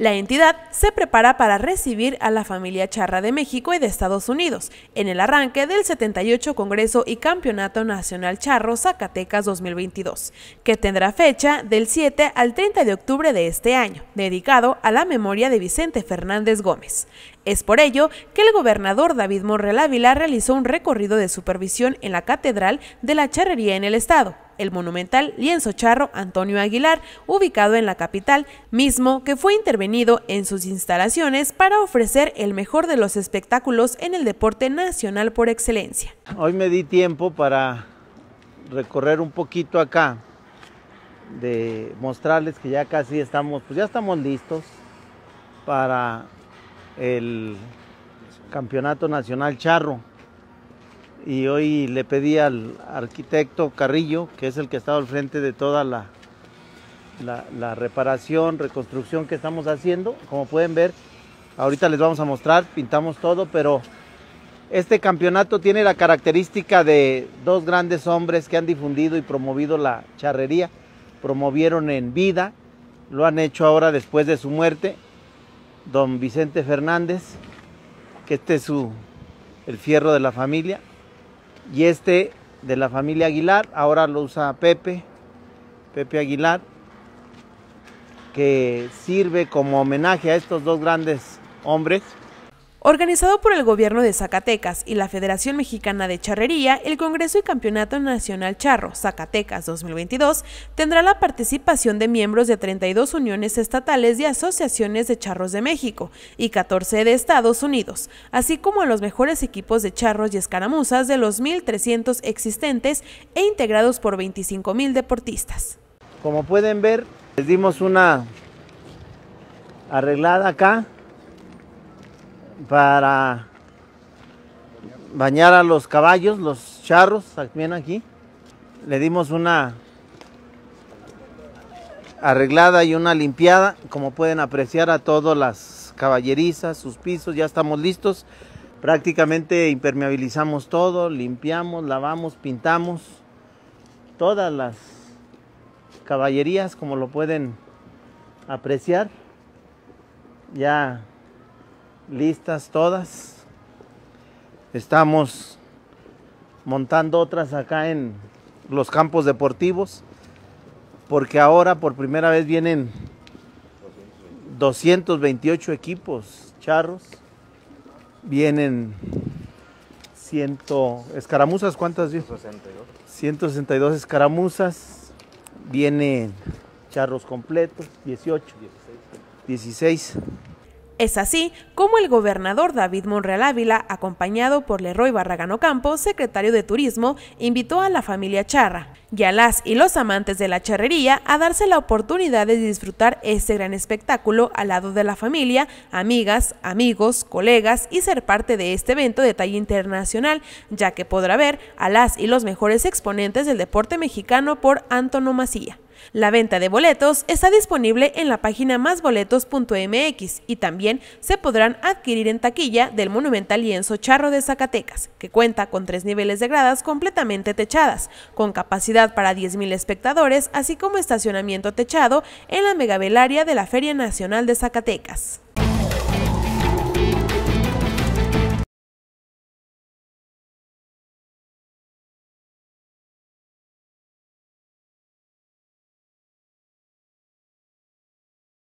La entidad se prepara para recibir a la familia charra de México y de Estados Unidos en el arranque del 78 Congreso y Campeonato Nacional Charro Zacatecas 2022, que tendrá fecha del 7 al 30 de octubre de este año, dedicado a la memoria de Vicente Fernández Gómez. Es por ello que el gobernador David Morrel Ávila realizó un recorrido de supervisión en la Catedral de la Charrería en el Estado, el monumental lienzo charro Antonio Aguilar, ubicado en la capital, mismo que fue intervenido en sus instalaciones para ofrecer el mejor de los espectáculos en el deporte nacional por excelencia. Hoy me di tiempo para recorrer un poquito acá, de mostrarles que ya casi estamos, pues ya estamos listos para el Campeonato Nacional Charro y hoy le pedí al arquitecto Carrillo, que es el que ha estado al frente de toda la, la, reparación, reconstrucción que estamos haciendo. Como pueden ver, ahorita les vamos a mostrar, pintamos todo, pero este campeonato tiene la característica de dos grandes hombres que han difundido y promovido la charrería. Promovieron en vida, lo han hecho ahora después de su muerte, don Vicente Fernández, que este es el fierro de la familia, y este de la familia Aguilar, ahora lo usa Pepe, Pepe Aguilar, que sirve como homenaje a estos dos grandes hombres Organizado por el gobierno de Zacatecas y la Federación Mexicana de Charrería, el Congreso y Campeonato Nacional Charro Zacatecas 2022 tendrá la participación de miembros de 32 uniones estatales y asociaciones de charros de México y 14 de Estados Unidos, así como los mejores equipos de charros y escaramuzas de los 1.300 existentes e integrados por 25.000 deportistas. Como pueden ver, les dimos una arreglada acá para bañar a los caballos, los charros, también aquí. Le dimos una arreglada y una limpiada, como pueden apreciar a todas las caballerizas, sus pisos, ya estamos listos. Prácticamente impermeabilizamos todo, limpiamos, lavamos, pintamos todas las caballerías, como lo pueden apreciar. Ya listas todas. Estamos montando otras acá en los campos deportivos, porque ahora por primera vez vienen 228 equipos charros, vienen 100 escaramuzas, ¿cuántas? 162. 162 escaramuzas, vienen charros completos, 18, 16 es así como el gobernador David Monreal Ávila, acompañado por Leroy Barragano Campos, secretario de Turismo, invitó a la familia Charra y a las y los amantes de la charrería a darse la oportunidad de disfrutar este gran espectáculo al lado de la familia, amigas, amigos, colegas y ser parte de este evento de talla internacional, ya que podrá ver a las y los mejores exponentes del deporte mexicano por antonomasía. La venta de boletos está disponible en la página másboletos.mx y también se podrán adquirir en taquilla del monumental lienzo charro de Zacatecas, que cuenta con tres niveles de gradas completamente techadas, con capacidad para 10.000 espectadores, así como estacionamiento techado en la megabelaria de la Feria Nacional de Zacatecas.